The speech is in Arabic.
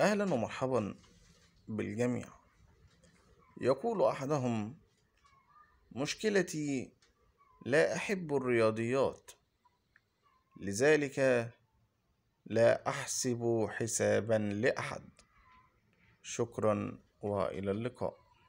أهلا ومرحبا بالجميع يقول أحدهم مشكلتي لا أحب الرياضيات لذلك لا أحسب حسابا لأحد شكرا وإلى اللقاء